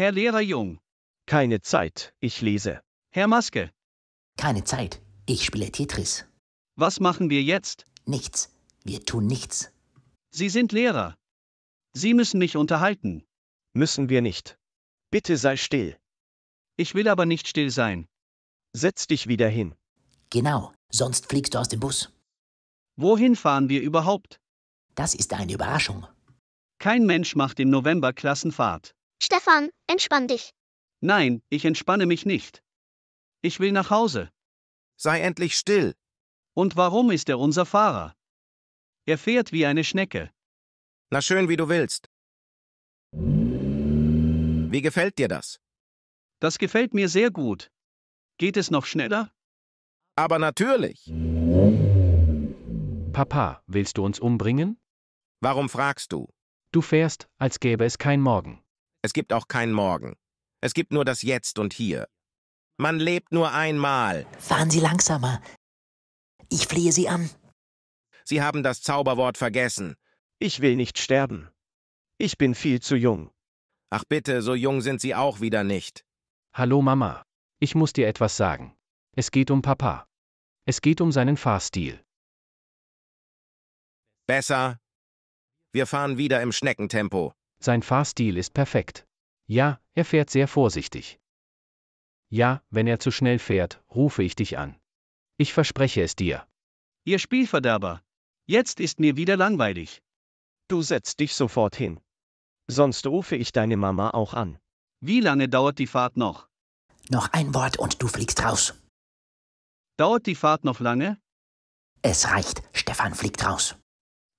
Herr Lehrer Jung. Keine Zeit, ich lese. Herr Maske. Keine Zeit, ich spiele Tetris. Was machen wir jetzt? Nichts, wir tun nichts. Sie sind Lehrer. Sie müssen mich unterhalten. Müssen wir nicht. Bitte sei still. Ich will aber nicht still sein. Setz dich wieder hin. Genau, sonst fliegst du aus dem Bus. Wohin fahren wir überhaupt? Das ist eine Überraschung. Kein Mensch macht im November Klassenfahrt. Stefan, entspann dich. Nein, ich entspanne mich nicht. Ich will nach Hause. Sei endlich still. Und warum ist er unser Fahrer? Er fährt wie eine Schnecke. Na schön, wie du willst. Wie gefällt dir das? Das gefällt mir sehr gut. Geht es noch schneller? Aber natürlich. Papa, willst du uns umbringen? Warum fragst du? Du fährst, als gäbe es kein Morgen. Es gibt auch kein Morgen. Es gibt nur das Jetzt und Hier. Man lebt nur einmal. Fahren Sie langsamer. Ich flehe Sie an. Sie haben das Zauberwort vergessen. Ich will nicht sterben. Ich bin viel zu jung. Ach bitte, so jung sind Sie auch wieder nicht. Hallo Mama. Ich muss dir etwas sagen. Es geht um Papa. Es geht um seinen Fahrstil. Besser. Wir fahren wieder im Schneckentempo. Sein Fahrstil ist perfekt. Ja, er fährt sehr vorsichtig. Ja, wenn er zu schnell fährt, rufe ich dich an. Ich verspreche es dir. Ihr Spielverderber. Jetzt ist mir wieder langweilig. Du setzt dich sofort hin. Sonst rufe ich deine Mama auch an. Wie lange dauert die Fahrt noch? Noch ein Wort und du fliegst raus. Dauert die Fahrt noch lange? Es reicht, Stefan fliegt raus.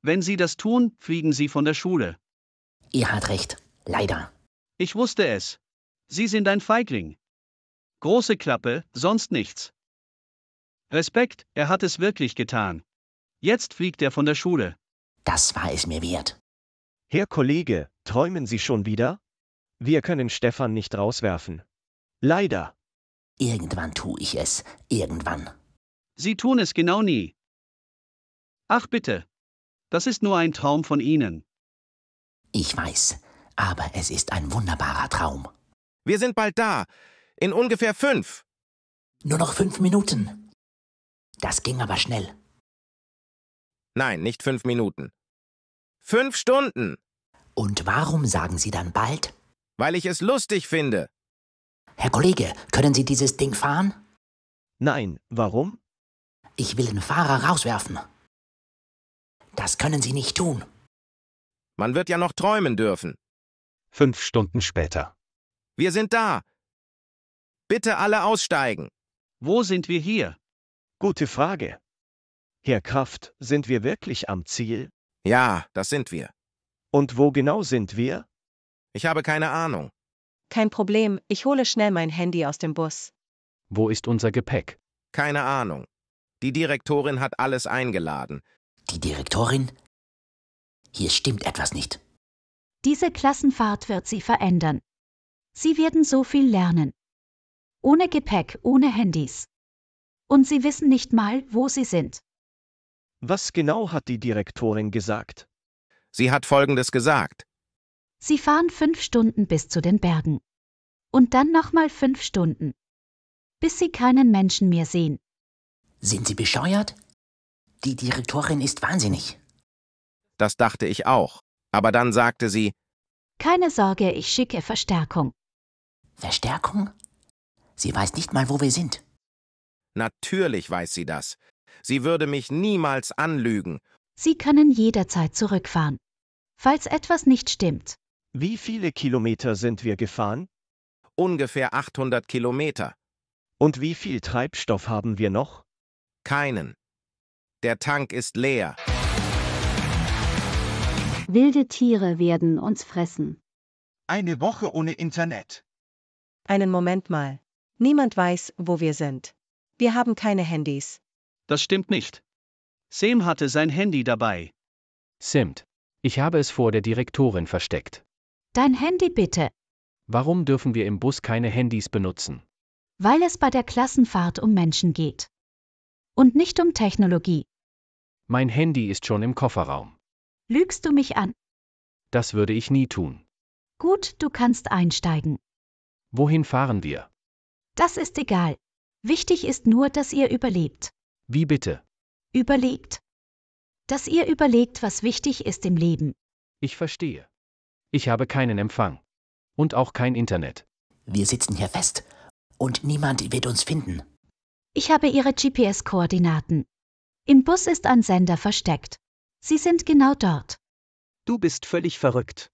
Wenn Sie das tun, fliegen Sie von der Schule. Ihr habt recht. Leider. Ich wusste es. Sie sind ein Feigling. Große Klappe, sonst nichts. Respekt, er hat es wirklich getan. Jetzt fliegt er von der Schule. Das war es mir wert. Herr Kollege, träumen Sie schon wieder? Wir können Stefan nicht rauswerfen. Leider. Irgendwann tue ich es. Irgendwann. Sie tun es genau nie. Ach bitte. Das ist nur ein Traum von Ihnen. Ich weiß, aber es ist ein wunderbarer Traum. Wir sind bald da. In ungefähr fünf. Nur noch fünf Minuten. Das ging aber schnell. Nein, nicht fünf Minuten. Fünf Stunden. Und warum sagen Sie dann bald? Weil ich es lustig finde. Herr Kollege, können Sie dieses Ding fahren? Nein, warum? Ich will den Fahrer rauswerfen. Das können Sie nicht tun. Man wird ja noch träumen dürfen. Fünf Stunden später. Wir sind da. Bitte alle aussteigen. Wo sind wir hier? Gute Frage. Herr Kraft, sind wir wirklich am Ziel? Ja, das sind wir. Und wo genau sind wir? Ich habe keine Ahnung. Kein Problem, ich hole schnell mein Handy aus dem Bus. Wo ist unser Gepäck? Keine Ahnung. Die Direktorin hat alles eingeladen. Die Direktorin? hier stimmt etwas nicht. Diese Klassenfahrt wird sie verändern. Sie werden so viel lernen. Ohne Gepäck, ohne Handys. Und sie wissen nicht mal, wo sie sind. Was genau hat die Direktorin gesagt? Sie hat Folgendes gesagt. Sie fahren fünf Stunden bis zu den Bergen. Und dann nochmal fünf Stunden. Bis sie keinen Menschen mehr sehen. Sind Sie bescheuert? Die Direktorin ist wahnsinnig das dachte ich auch. Aber dann sagte sie, Keine Sorge, ich schicke Verstärkung. Verstärkung? Sie weiß nicht mal, wo wir sind. Natürlich weiß sie das. Sie würde mich niemals anlügen. Sie können jederzeit zurückfahren, falls etwas nicht stimmt. Wie viele Kilometer sind wir gefahren? Ungefähr 800 Kilometer. Und wie viel Treibstoff haben wir noch? Keinen. Der Tank ist leer. Wilde Tiere werden uns fressen. Eine Woche ohne Internet. Einen Moment mal. Niemand weiß, wo wir sind. Wir haben keine Handys. Das stimmt nicht. Sam hatte sein Handy dabei. Simt. Ich habe es vor der Direktorin versteckt. Dein Handy bitte. Warum dürfen wir im Bus keine Handys benutzen? Weil es bei der Klassenfahrt um Menschen geht. Und nicht um Technologie. Mein Handy ist schon im Kofferraum. Lügst du mich an? Das würde ich nie tun. Gut, du kannst einsteigen. Wohin fahren wir? Das ist egal. Wichtig ist nur, dass ihr überlebt. Wie bitte? Überlegt. Dass ihr überlegt, was wichtig ist im Leben. Ich verstehe. Ich habe keinen Empfang. Und auch kein Internet. Wir sitzen hier fest. Und niemand wird uns finden. Ich habe ihre GPS-Koordinaten. Im Bus ist ein Sender versteckt. Sie sind genau dort. Du bist völlig verrückt.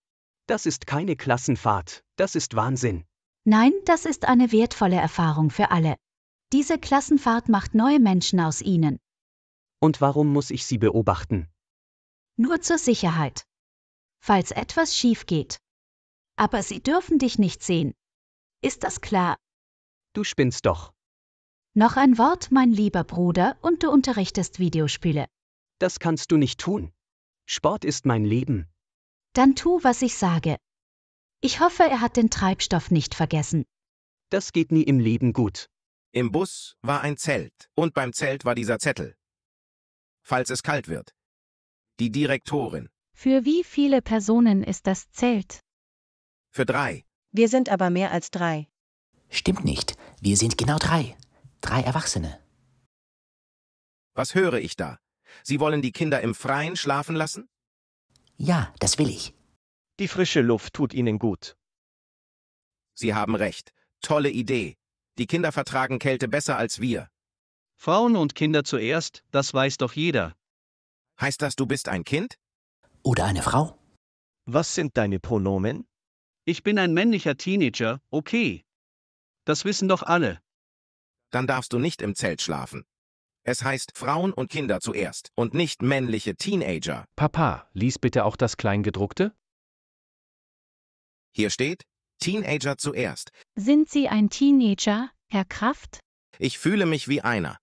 Das ist keine Klassenfahrt, das ist Wahnsinn. Nein, das ist eine wertvolle Erfahrung für alle. Diese Klassenfahrt macht neue Menschen aus ihnen. Und warum muss ich sie beobachten? Nur zur Sicherheit. Falls etwas schief geht. Aber sie dürfen dich nicht sehen. Ist das klar? Du spinnst doch. Noch ein Wort, mein lieber Bruder, und du unterrichtest Videospiele. Das kannst du nicht tun. Sport ist mein Leben. Dann tu, was ich sage. Ich hoffe, er hat den Treibstoff nicht vergessen. Das geht nie im Leben gut. Im Bus war ein Zelt, und beim Zelt war dieser Zettel. Falls es kalt wird. Die Direktorin. Für wie viele Personen ist das Zelt? Für drei. Wir sind aber mehr als drei. Stimmt nicht. Wir sind genau drei. Drei Erwachsene. Was höre ich da? Sie wollen die Kinder im Freien schlafen lassen? Ja, das will ich. Die frische Luft tut ihnen gut. Sie haben recht. Tolle Idee. Die Kinder vertragen Kälte besser als wir. Frauen und Kinder zuerst, das weiß doch jeder. Heißt das, du bist ein Kind? Oder eine Frau? Was sind deine Pronomen? Ich bin ein männlicher Teenager, okay. Das wissen doch alle. Dann darfst du nicht im Zelt schlafen. Es heißt Frauen und Kinder zuerst und nicht männliche Teenager. Papa, lies bitte auch das Kleingedruckte. Hier steht Teenager zuerst. Sind Sie ein Teenager, Herr Kraft? Ich fühle mich wie einer.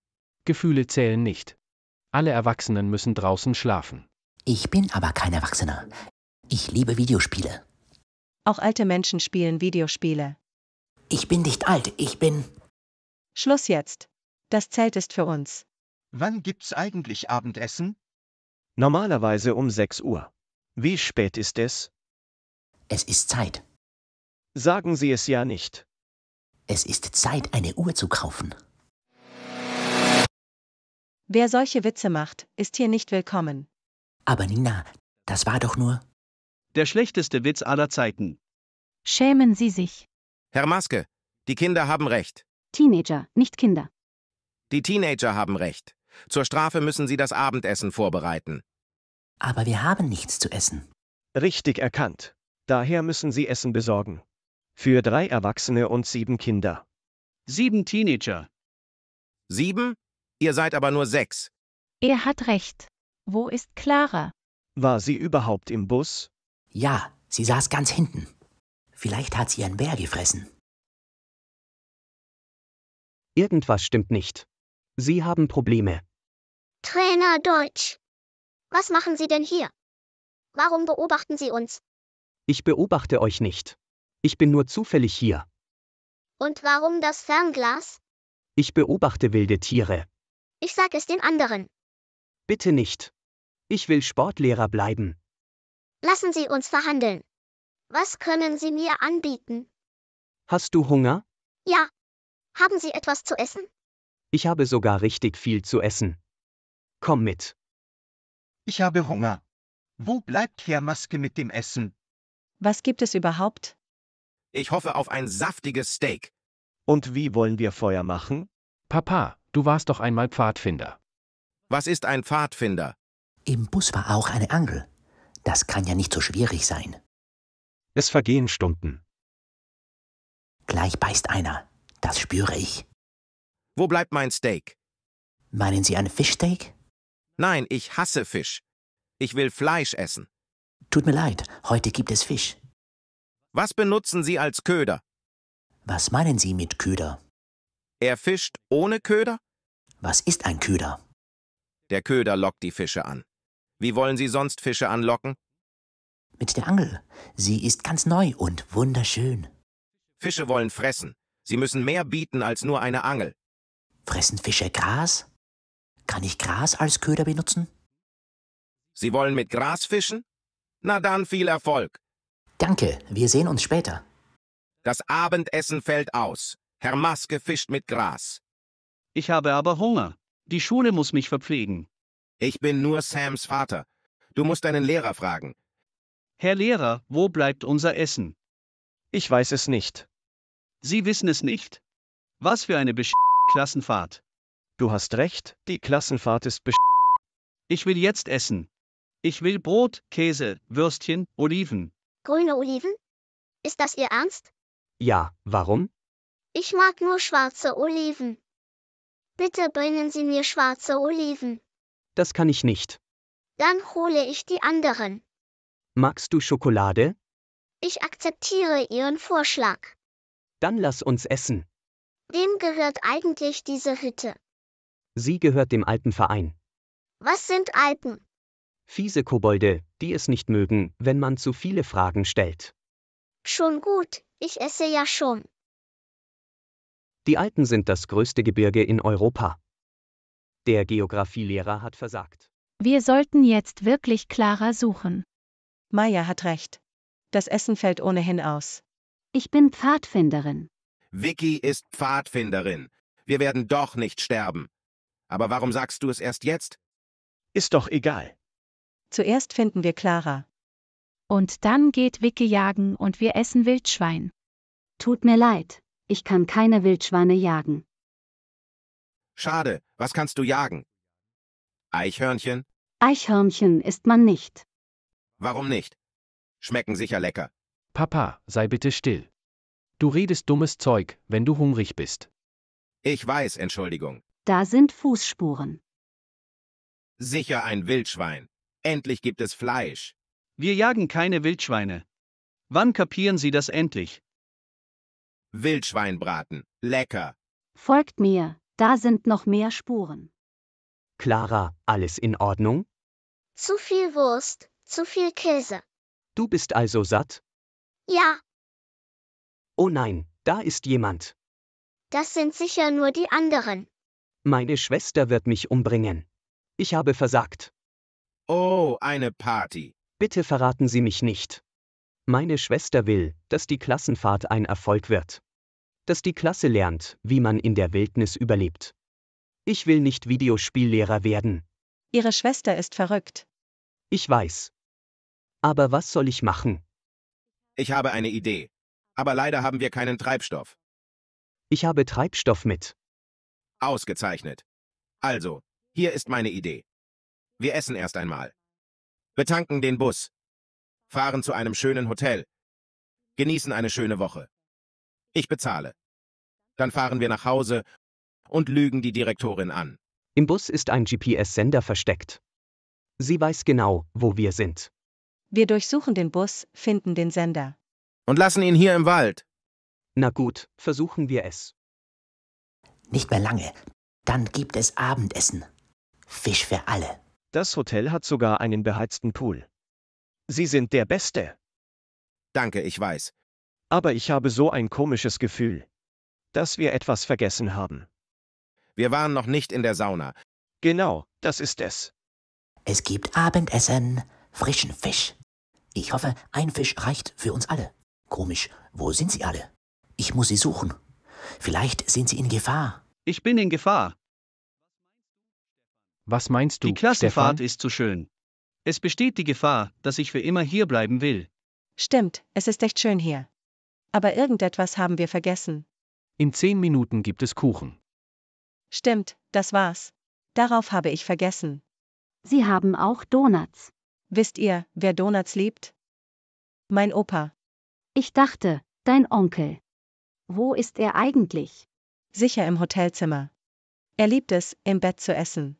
Gefühle zählen nicht. Alle Erwachsenen müssen draußen schlafen. Ich bin aber kein Erwachsener. Ich liebe Videospiele. Auch alte Menschen spielen Videospiele. Ich bin nicht alt, ich bin. Schluss jetzt. Das Zelt ist für uns. Wann gibt's eigentlich Abendessen? Normalerweise um 6 Uhr. Wie spät ist es? Es ist Zeit. Sagen Sie es ja nicht. Es ist Zeit, eine Uhr zu kaufen. Wer solche Witze macht, ist hier nicht willkommen. Aber Nina, das war doch nur. Der schlechteste Witz aller Zeiten. Schämen Sie sich. Herr Maske, die Kinder haben recht. Teenager, nicht Kinder. Die Teenager haben recht. Zur Strafe müssen Sie das Abendessen vorbereiten. Aber wir haben nichts zu essen. Richtig erkannt. Daher müssen Sie Essen besorgen. Für drei Erwachsene und sieben Kinder. Sieben Teenager. Sieben? Ihr seid aber nur sechs. Er hat recht. Wo ist Clara? War sie überhaupt im Bus? Ja, sie saß ganz hinten. Vielleicht hat sie einen Bär gefressen. Irgendwas stimmt nicht. Sie haben Probleme. Trainer Deutsch. Was machen Sie denn hier? Warum beobachten Sie uns? Ich beobachte euch nicht. Ich bin nur zufällig hier. Und warum das Fernglas? Ich beobachte wilde Tiere. Ich sag es den anderen. Bitte nicht. Ich will Sportlehrer bleiben. Lassen Sie uns verhandeln. Was können Sie mir anbieten? Hast du Hunger? Ja. Haben Sie etwas zu essen? Ich habe sogar richtig viel zu essen. Komm mit. Ich habe Hunger. Wo bleibt Herr Maske mit dem Essen? Was gibt es überhaupt? Ich hoffe auf ein saftiges Steak. Und wie wollen wir Feuer machen? Papa, du warst doch einmal Pfadfinder. Was ist ein Pfadfinder? Im Bus war auch eine Angel. Das kann ja nicht so schwierig sein. Es vergehen Stunden. Gleich beißt einer. Das spüre ich. Wo bleibt mein Steak? Meinen Sie ein Fischsteak? Nein, ich hasse Fisch. Ich will Fleisch essen. Tut mir leid, heute gibt es Fisch. Was benutzen Sie als Köder? Was meinen Sie mit Köder? Er fischt ohne Köder? Was ist ein Köder? Der Köder lockt die Fische an. Wie wollen Sie sonst Fische anlocken? Mit der Angel. Sie ist ganz neu und wunderschön. Fische wollen fressen. Sie müssen mehr bieten als nur eine Angel. Fressen Fische Gras? Kann ich Gras als Köder benutzen? Sie wollen mit Gras fischen? Na dann viel Erfolg. Danke, wir sehen uns später. Das Abendessen fällt aus. Herr Maske fischt mit Gras. Ich habe aber Hunger. Die Schule muss mich verpflegen. Ich bin nur Sams Vater. Du musst deinen Lehrer fragen. Herr Lehrer, wo bleibt unser Essen? Ich weiß es nicht. Sie wissen es nicht? Was für eine Besch Klassenfahrt. Du hast recht, die Klassenfahrt ist besch. Ich will jetzt essen. Ich will Brot, Käse, Würstchen, Oliven. Grüne Oliven? Ist das Ihr Ernst? Ja, warum? Ich mag nur schwarze Oliven. Bitte bringen Sie mir schwarze Oliven. Das kann ich nicht. Dann hole ich die anderen. Magst du Schokolade? Ich akzeptiere Ihren Vorschlag. Dann lass uns essen. Wem gehört eigentlich diese Hütte? Sie gehört dem alten Verein. Was sind Alpen? Fiese Kobolde, die es nicht mögen, wenn man zu viele Fragen stellt. Schon gut, ich esse ja schon. Die Alpen sind das größte Gebirge in Europa. Der Geographielehrer hat versagt. Wir sollten jetzt wirklich klarer suchen. Maya hat recht. Das Essen fällt ohnehin aus. Ich bin Pfadfinderin. Vicky ist Pfadfinderin. Wir werden doch nicht sterben. Aber warum sagst du es erst jetzt? Ist doch egal. Zuerst finden wir Clara. Und dann geht Vicky jagen und wir essen Wildschwein. Tut mir leid, ich kann keine Wildschweine jagen. Schade, was kannst du jagen? Eichhörnchen? Eichhörnchen isst man nicht. Warum nicht? Schmecken sicher lecker. Papa, sei bitte still. Du redest dummes Zeug, wenn du hungrig bist. Ich weiß, Entschuldigung. Da sind Fußspuren. Sicher ein Wildschwein. Endlich gibt es Fleisch. Wir jagen keine Wildschweine. Wann kapieren Sie das endlich? Wildschweinbraten. Lecker. Folgt mir, da sind noch mehr Spuren. Clara, alles in Ordnung? Zu viel Wurst, zu viel Käse. Du bist also satt? Ja, Oh nein, da ist jemand. Das sind sicher nur die anderen. Meine Schwester wird mich umbringen. Ich habe versagt. Oh, eine Party. Bitte verraten Sie mich nicht. Meine Schwester will, dass die Klassenfahrt ein Erfolg wird. Dass die Klasse lernt, wie man in der Wildnis überlebt. Ich will nicht Videospiellehrer werden. Ihre Schwester ist verrückt. Ich weiß. Aber was soll ich machen? Ich habe eine Idee aber leider haben wir keinen Treibstoff. Ich habe Treibstoff mit. Ausgezeichnet. Also, hier ist meine Idee. Wir essen erst einmal. Betanken den Bus. Fahren zu einem schönen Hotel. Genießen eine schöne Woche. Ich bezahle. Dann fahren wir nach Hause und lügen die Direktorin an. Im Bus ist ein GPS-Sender versteckt. Sie weiß genau, wo wir sind. Wir durchsuchen den Bus, finden den Sender und lassen ihn hier im Wald. Na gut, versuchen wir es. Nicht mehr lange. Dann gibt es Abendessen. Fisch für alle. Das Hotel hat sogar einen beheizten Pool. Sie sind der Beste. Danke, ich weiß. Aber ich habe so ein komisches Gefühl, dass wir etwas vergessen haben. Wir waren noch nicht in der Sauna. Genau, das ist es. Es gibt Abendessen, frischen Fisch. Ich hoffe, ein Fisch reicht für uns alle. Komisch, wo sind sie alle? Ich muss sie suchen. Vielleicht sind sie in Gefahr. Ich bin in Gefahr. Was meinst du? Die Klassenfahrt Stefan? ist zu schön. Es besteht die Gefahr, dass ich für immer hier bleiben will. Stimmt, es ist echt schön hier. Aber irgendetwas haben wir vergessen. In zehn Minuten gibt es Kuchen. Stimmt, das war's. Darauf habe ich vergessen. Sie haben auch Donuts. Wisst ihr, wer Donuts liebt? Mein Opa. Ich dachte, dein Onkel. Wo ist er eigentlich? Sicher im Hotelzimmer. Er liebt es, im Bett zu essen.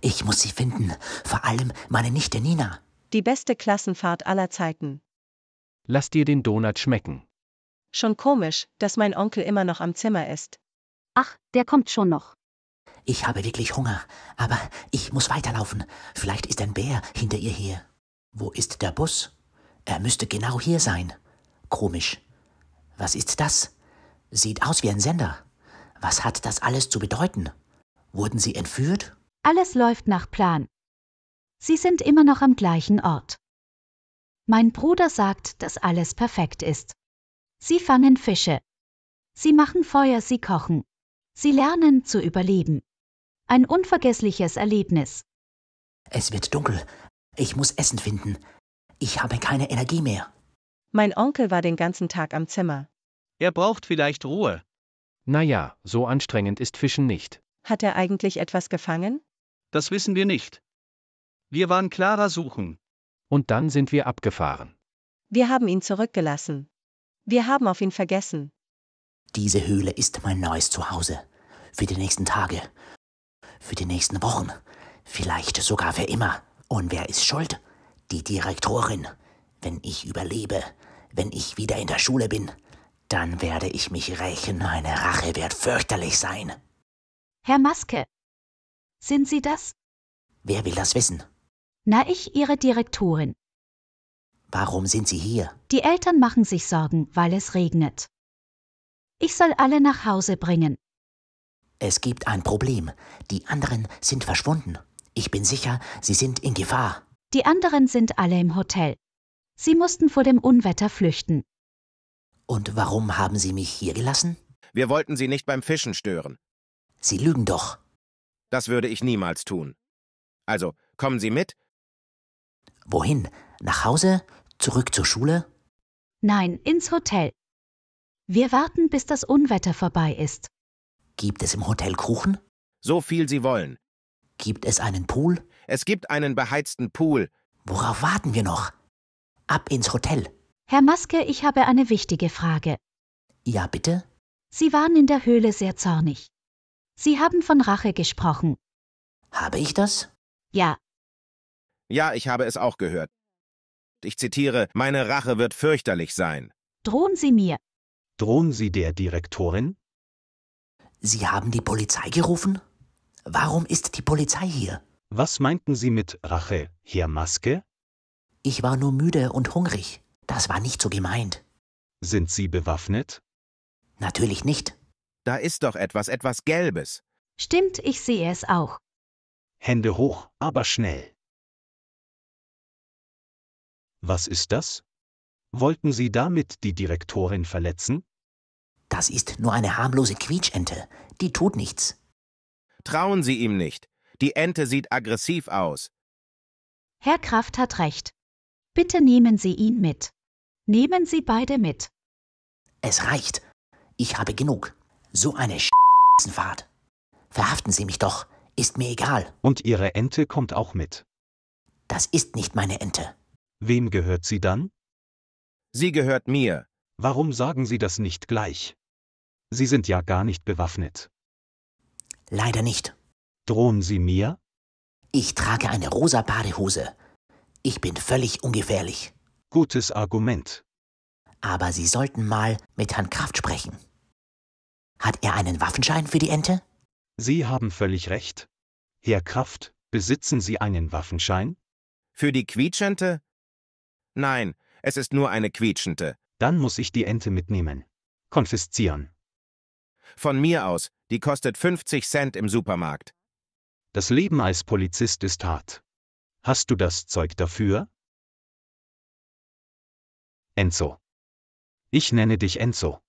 Ich muss sie finden, vor allem meine Nichte Nina. Die beste Klassenfahrt aller Zeiten. Lass dir den Donut schmecken. Schon komisch, dass mein Onkel immer noch am Zimmer ist. Ach, der kommt schon noch. Ich habe wirklich Hunger, aber ich muss weiterlaufen. Vielleicht ist ein Bär hinter ihr her. Wo ist der Bus? Er müsste genau hier sein. Komisch. Was ist das? Sieht aus wie ein Sender. Was hat das alles zu bedeuten? Wurden sie entführt? Alles läuft nach Plan. Sie sind immer noch am gleichen Ort. Mein Bruder sagt, dass alles perfekt ist. Sie fangen Fische. Sie machen Feuer, sie kochen. Sie lernen zu überleben. Ein unvergessliches Erlebnis. Es wird dunkel. Ich muss Essen finden. Ich habe keine Energie mehr. Mein Onkel war den ganzen Tag am Zimmer. Er braucht vielleicht Ruhe. Naja, so anstrengend ist Fischen nicht. Hat er eigentlich etwas gefangen? Das wissen wir nicht. Wir waren klarer suchen. Und dann sind wir abgefahren. Wir haben ihn zurückgelassen. Wir haben auf ihn vergessen. Diese Höhle ist mein neues Zuhause. Für die nächsten Tage. Für die nächsten Wochen. Vielleicht sogar für immer. Und wer ist schuld? die Direktorin. Wenn ich überlebe, wenn ich wieder in der Schule bin, dann werde ich mich rächen. Meine Rache wird fürchterlich sein. Herr Maske, sind Sie das? Wer will das wissen? Na, ich, Ihre Direktorin. Warum sind Sie hier? Die Eltern machen sich Sorgen, weil es regnet. Ich soll alle nach Hause bringen. Es gibt ein Problem. Die anderen sind verschwunden. Ich bin sicher, sie sind in Gefahr. Die anderen sind alle im Hotel. Sie mussten vor dem Unwetter flüchten. Und warum haben Sie mich hier gelassen? Wir wollten Sie nicht beim Fischen stören. Sie lügen doch. Das würde ich niemals tun. Also, kommen Sie mit? Wohin? Nach Hause? Zurück zur Schule? Nein, ins Hotel. Wir warten, bis das Unwetter vorbei ist. Gibt es im Hotel Kuchen? So viel Sie wollen. Gibt es einen Pool? Es gibt einen beheizten Pool. Worauf warten wir noch? Ab ins Hotel. Herr Maske, ich habe eine wichtige Frage. Ja, bitte? Sie waren in der Höhle sehr zornig. Sie haben von Rache gesprochen. Habe ich das? Ja. Ja, ich habe es auch gehört. Ich zitiere, meine Rache wird fürchterlich sein. Drohen Sie mir. Drohen Sie der Direktorin? Sie haben die Polizei gerufen? Warum ist die Polizei hier? Was meinten Sie mit Rache, Herr Maske? Ich war nur müde und hungrig. Das war nicht so gemeint. Sind Sie bewaffnet? Natürlich nicht. Da ist doch etwas, etwas Gelbes. Stimmt, ich sehe es auch. Hände hoch, aber schnell. Was ist das? Wollten Sie damit die Direktorin verletzen? Das ist nur eine harmlose Quietschente. Die tut nichts. Trauen Sie ihm nicht. Die Ente sieht aggressiv aus. Herr Kraft hat recht. Bitte nehmen Sie ihn mit. Nehmen Sie beide mit. Es reicht. Ich habe genug. So eine Fahrt. Verhaften Sie mich doch. Ist mir egal. Und Ihre Ente kommt auch mit. Das ist nicht meine Ente. Wem gehört sie dann? Sie gehört mir. Warum sagen Sie das nicht gleich? Sie sind ja gar nicht bewaffnet. Leider nicht. Drohen Sie mir? Ich trage eine rosa Badehose. Ich bin völlig ungefährlich. Gutes Argument. Aber Sie sollten mal mit Herrn Kraft sprechen. Hat er einen Waffenschein für die Ente? Sie haben völlig recht. Herr Kraft, besitzen Sie einen Waffenschein? Für die Quietschente? Nein, es ist nur eine Quietschente. Dann muss ich die Ente mitnehmen. Konfiszieren. Von mir aus, die kostet 50 Cent im Supermarkt. Das Leben als Polizist ist hart. Hast du das Zeug dafür? Enzo. Ich nenne dich Enzo.